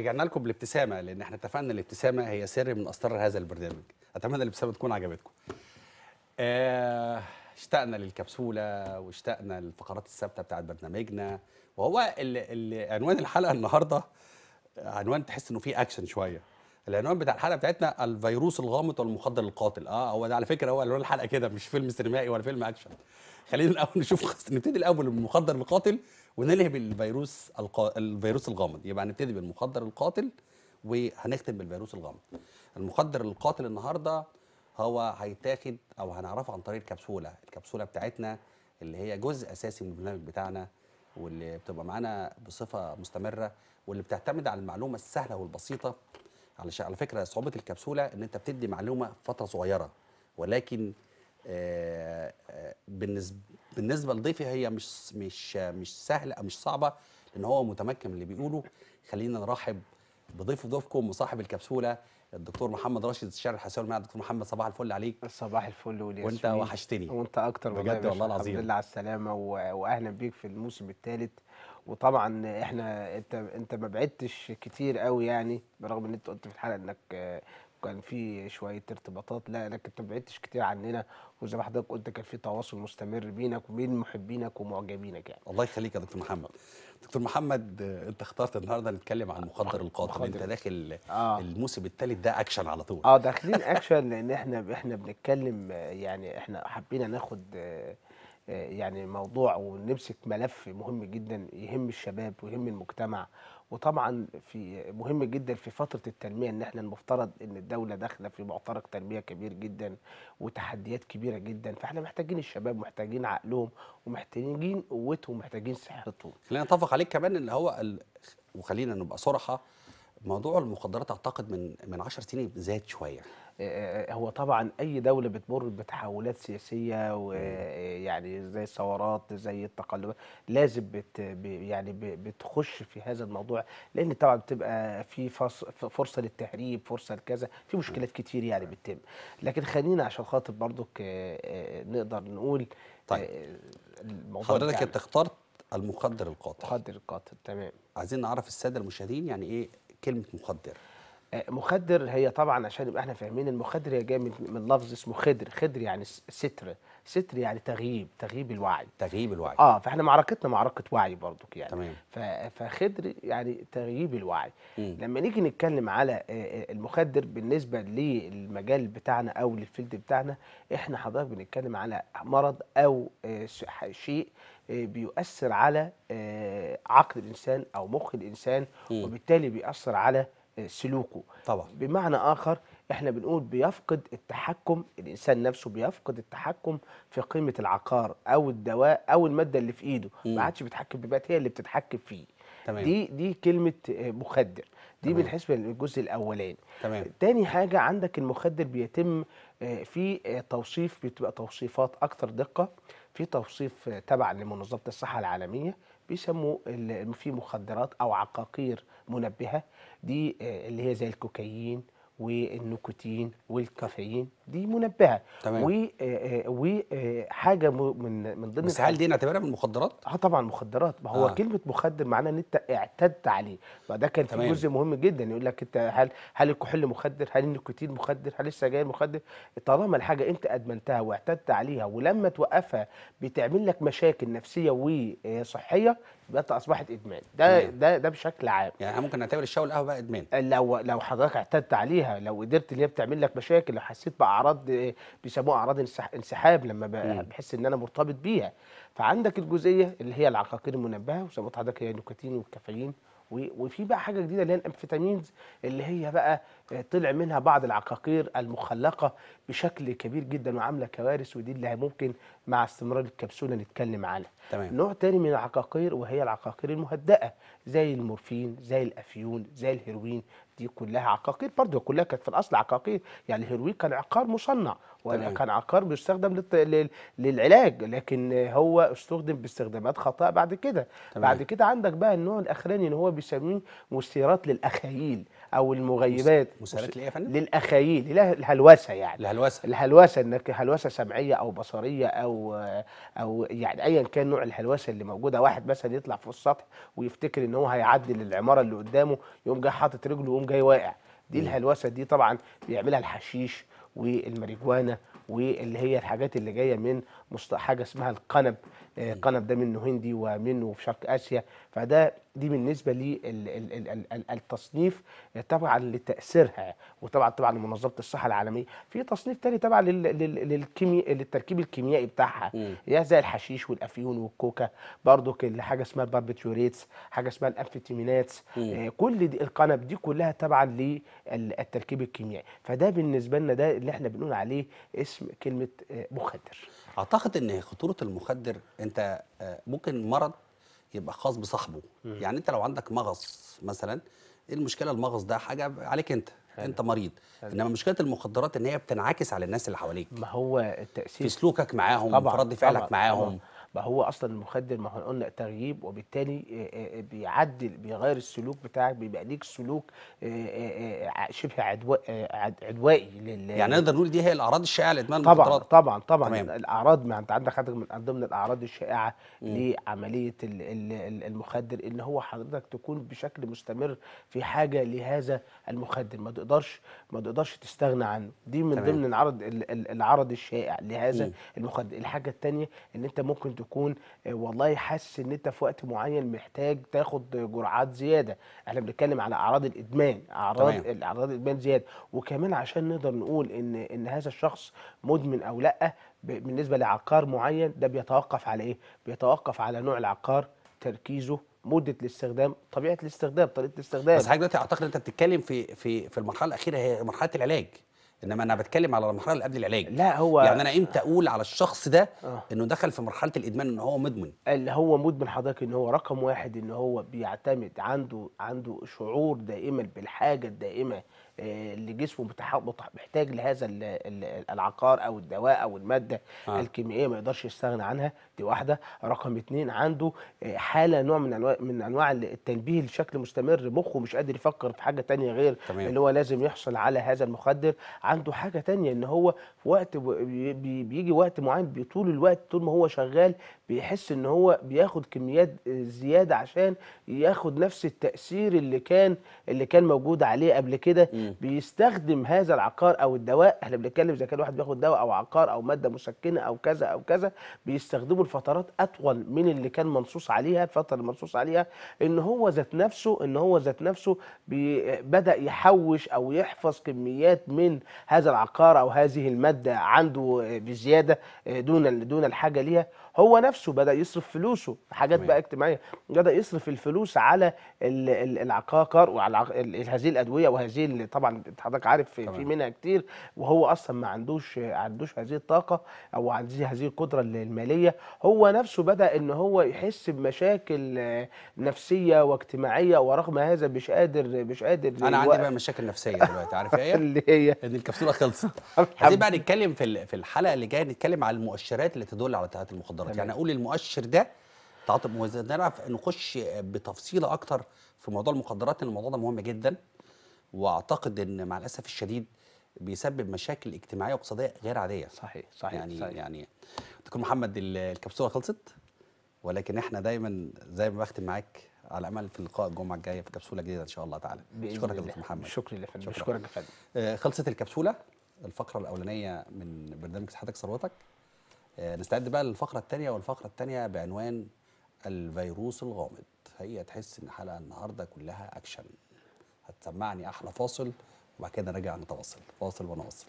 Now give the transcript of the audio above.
رجعنا لكم بالابتسامه لان احنا اتفقنا الابتسامه هي سر من اسرار هذا البرنامج اتمنى الابتسامه تكون عجبتكم آه، اشتقنا للكبسوله واشتقنا للفقرات الثابته بتاعت برنامجنا وهو ال عنوان الحلقه النهارده عنوان تحس انه فيه اكشن شويه العنوان بتاع الحلقه بتاعتنا الفيروس الغامض والمخدر القاتل اه هو ده على فكره هو عنوان الحلقه كده مش فيلم سينمائي ولا فيلم اكشن خلينا الاول نشوف نبتدي الاول بالمخدر القاتل ونلهي الفيروس القا... الفيروس الغامض يبقى هنبتدي بالمخدر القاتل وهنختم بالفيروس الغامض المخدر القاتل النهارده هو هيتاخد او هنعرفه عن طريق الكبسوله الكبسوله بتاعتنا اللي هي جزء اساسي من البرنامج بتاعنا واللي بتبقى معانا بصفه مستمره واللي بتعتمد على المعلومه السهله والبسيطه علشان على فكره صعوبه الكبسوله ان انت بتدي معلومه فتره صغيره ولكن آآ آه، آآ آه، بالنسبه بالنسبه لضيفي هي مش مش مش سهله مش صعبه لان هو متمكن من اللي بيقوله خلينا نرحب بضيف ضيفكم وصاحب الكبسوله الدكتور محمد راشد الشاعر الحساوي المعهد دكتور محمد صباح الفل عليك صباح الفل وليس وانت وحشتني وانت اكتر بجد والله العظيم الحمد لله على السلامه واهلا بيك في الموسم الثالث وطبعا احنا انت انت ما بعدتش كتير قوي يعني برغم ان انت قلت في الحلقه انك كان في شويه ارتباطات لا لكن انت ما بعدتش كتير عننا وزي ما حضرتك قلت كان في تواصل مستمر بينك وبين محبينك ومعجبينك يعني الله يخليك يا دكتور محمد دكتور محمد انت اخترت النهارده نتكلم عن مخدر القاتل مخدر. انت داخل آه. الموسم الثالث ده اكشن على طول اه داخلين اكشن لان احنا احنا بنتكلم يعني احنا حبينا ناخد آه يعني موضوع ونمسك ملف مهم جدا يهم الشباب ويهم المجتمع وطبعا في مهم جدا في فتره التنميه ان احنا المفترض ان الدوله داخله في معترك تنميه كبير جدا وتحديات كبيره جدا فاحنا محتاجين الشباب محتاجين عقلهم ومحتاجين قوتهم ومحتاجين صحتهم خلينا نتفق عليك كمان اللي هو ال... وخلينا نبقى صراحه موضوع المخدرات اعتقد من من 10 سنين زاد شويه آه، آه، هو طبعا اي دوله بتمر بتحولات سياسيه ويعني زي الثورات زي التقلبات لازم بت يعني بتخش في هذا الموضوع لان طبعا بتبقى في فرصه للتهريب فرصه لكذا في مشكلات كتير يعني بتتم لكن خلينا عشان خاطر برضك آه، نقدر نقول طيب حضرتك يعني انت اخترت المخدر القاتل المخدر القاتل تمام عايزين نعرف الساده المشاهدين يعني ايه كلمه مخدر مخدر هي طبعا عشان يبقى احنا فاهمين المخدر هي جايه من, من لفظ اسمه خدر خدر يعني ستر ستر يعني تغييب تغييب الوعي تغييب الوعي اه فاحنا معركتنا معركه وعي برضك يعني تمام فخدر يعني تغييب الوعي مم. لما نيجي نتكلم على آه، آه، المخدر بالنسبه للمجال بتاعنا او للفيلد بتاعنا احنا حضرتك بنتكلم على مرض او آه، شيء بيؤثر على عقل الانسان او مخ الانسان وبالتالي بيأثر على سلوكه طبعا بمعنى اخر احنا بنقول بيفقد التحكم الانسان نفسه بيفقد التحكم في قيمه العقار او الدواء او الماده اللي في ايده ما عادش بيتحكم بقت هي اللي بتتحكم فيه تمام. دي دي كلمه آه، مخدر دي بالنسبه للجزء الاولاني تمام تاني حاجه عندك المخدر بيتم آه، في آه، توصيف بتبقى توصيفات اكثر دقه في توصيف تبع لمنظمه الصحه العالميه بيسموا في مخدرات او عقاقير منبهه دي آه، اللي هي زي الكوكايين والنيكوتين والكافيين دي منبهه تمام وحاجه آه، آه، آه، من من ضمن بس هل دي نعتبرها من المخدرات؟ اه طبعا مخدرات ما هو آه. كلمه مخدر معناه ان انت اعتدت عليه فده كان في جزء مهم جدا يقول لك انت هل هل الكحول مخدر؟ هل النيكوتين مخدر؟ هل السجاير مخدر؟ طالما الحاجه انت ادمنتها واعتدت عليها ولما توقفها بتعمل لك مشاكل نفسيه وصحيه بقت اصبحت ادمان ده مم. ده ده بشكل عام يعني احنا ممكن نعتبر الشاي والقهوه بقى ادمان آه، لو لو حضرتك اعتدت عليها لو قدرت اللي هي بتعمل لك مشاكل لو حسيت باعراض آه، بيسموها اعراض انسحاب لما بحس ان انا مرتبط بيها فعندك الجزئيه اللي هي العقاقير المنبهه وزي حضرتك هي النيكوتين والكافيين وفي بقى حاجه جديده اللي هي الامفيتامينز اللي هي بقى آه، طلع منها بعض العقاقير المخلقه بشكل كبير جدا وعامله كوارث ودي اللي ممكن مع استمرار الكبسوله نتكلم عنها. تمام. نوع تاني من العقاقير وهي العقاقير المهدئه زي المورفين، زي الافيون، زي الهيروين، دي كلها عقاقير برضه كلها كانت في الاصل عقاقير يعني الهيروين كان عقار مصنع ولا كان عقار بيستخدم للعلاج لكن هو استخدم باستخدامات خطأ بعد كده بعد كده عندك بقى النوع الاخراني اللي هو بيسميه مثيرات للاخايل او المغيبات مسهلات ليه يا فندم؟ للاخايل الهلوسه يعني الهلوسه الهلوسه انك هلوسه سمعيه او بصريه او او يعني ايا كان نوع الهلوسه اللي موجوده واحد مثلا يطلع فوق السطح ويفتكر ان هو هيعدل العماره اللي قدامه يقوم جاي حاطط رجله ويقوم جاي واقع دي الهلوسه دي طبعا بيعملها الحشيش والماريجوانا واللي هي الحاجات اللي جايه من حاجه اسمها القنب آه، قنب ده منه هندي ومنه في شرق اسيا فده دي بالنسبه للتصنيف تبع آه، لتاثيرها وطبعا طبعا لمنظمه الصحه العالميه في تصنيف تاني تبع للكيمي للتركيب الكيميائي بتاعها يا زي الحشيش والافيون والكوكا برضو حاجه اسمها الباربيتوريتس حاجه اسمها الامفيتامينات آه، كل دي القنب دي كلها تبع للتركيب الكيميائي فده بالنسبه لنا ده اللي احنا بنقول عليه اسم كلمه مخدر اعتقد ان خطوره المخدر انت آه، ممكن مرض يبقى خاص بصاحبه مم. يعني انت لو عندك مغص مثلا ايه المشكله المغص ده حاجه عليك انت حلو. انت مريض حلو. انما مشكله المخدرات ان هي بتنعكس على الناس اللي حواليك ما هو التاثير في سلوكك معاهم طبعا. في رد فعلك طبعا. معاهم طبعا. ما هو اصلا المخدر ما احنا قلنا تغييب وبالتالي آه، آه، آه، بيعدل بيغير السلوك بتاعك بيبقى ليك سلوك شبه عدوائي لل يعني نقدر نقول دي هي الاعراض الشائعه لادمان طبعا طبعا طبعا تمام. الاعراض ما انت عندك حضرتك من ضمن الاعراض الشائعه لعمليه المخدر ان هو حضرتك تكون بشكل مستمر في حاجه لهذا المخدر ما تقدرش ما تقدرش تستغنى عنه دي من تمام. ضمن العرض العرض الشائع لهذا مم. المخدر الحاجه الثانيه ان انت ممكن تكون آه، والله حاسس ان انت في وقت معين محتاج تاخد جرعات زياده احنا بنتكلم على اعراض الادمان اعراض اعراض الادمان زياده وكمان عشان نقدر نقول ان ان هذا الشخص مدمن او لا بالنسبه لعقار معين ده بيتوقف على ايه بيتوقف على نوع العقار تركيزه مده الاستخدام طبيعه الاستخدام طريقه الاستخدام بس حضرتك دلوقتي اعتقد انت بتتكلم في في في المرحله الاخيره هي مرحله العلاج انما انا بتكلم على المرحله اللي قبل العلاج لا هو يعني انا امتى اقول على الشخص ده آه. انه دخل في مرحله الادمان ان هو مدمن اللي هو مدمن حضرتك ان هو رقم واحد ان هو بيعتمد عنده عنده شعور دائما بالحاجه الدائمه اللي آه، جسمه محتاج لهذا العقار او الدواء او الماده آه. الكيميائيه ما يقدرش يستغنى عنها دي واحده رقم اتنين عنده آه، حاله نوع من انواع من انواع التنبيه بشكل مستمر مخه مش قادر يفكر في حاجه تانية غير تمام. اللي هو لازم يحصل على هذا المخدر عنده حاجه تانية ان هو في وقت بيجي وقت معين طول الوقت طول ما هو شغال بيحس ان هو بياخد كميات آه، زياده عشان ياخد نفس التاثير اللي كان اللي كان موجود عليه قبل كده بيستخدم هذا العقار او الدواء احنا بنتكلم اذا كان واحد بياخد دواء او عقار او ماده مسكنه او كذا او كذا بيستخدمه لفترات اطول من اللي كان منصوص عليها الفتره اللي منصوص عليها ان هو ذات نفسه ان هو ذات نفسه بدا يحوش او يحفظ كميات من هذا العقار او هذه الماده عنده بزياده آه، دون دون الحاجه ليها هو نفسه بدا يصرف فلوسه حاجات بقى اجتماعيه بدا يصرف الفلوس على العقار وعلى هذه الادويه وهذه طبعا حضرتك عارف طبعا. في منها كتير وهو اصلا ما عندوش عندوش هذه الطاقه او عندي هذه القدره الماليه هو نفسه بدا ان هو يحس بمشاكل نفسيه واجتماعيه ورغم هذا مش قادر مش قادر انا عندي بقى مشاكل نفسيه دلوقتي عارف ايه اللي هي ان الكبسوله خلصت عايزين بقى نتكلم في في الحلقه اللي جايه نتكلم على المؤشرات اللي تدل على تعاطي المخدرات يعني اقول المؤشر ده تعاطي نعرف نخش بتفصيله اكتر في موضوع المخدرات لان الموضوع ده مهم جدا واعتقد ان مع الاسف الشديد بيسبب مشاكل اجتماعيه واقتصاديه غير عاديه صحيح صحيح يعني صحيح. يعني دكتور محمد الكبسوله خلصت ولكن احنا دايما زي ما بختم معاك على امل في اللقاء الجمعه الجايه في كبسوله جديده ان شاء الله تعالى شكرا يا دكتور محمد شكرا يا فندم شكرا يا فندم آه خلصت الكبسوله الفقره الاولانيه من برنامج صحتك ثروتك آه نستعد بقى للفقره الثانيه والفقره الثانيه بعنوان الفيروس الغامض هي تحس ان حلقه النهارده كلها اكشن هتسمعني احلى فاصل وبعد كده نرجع نتواصل فاصل ونواصل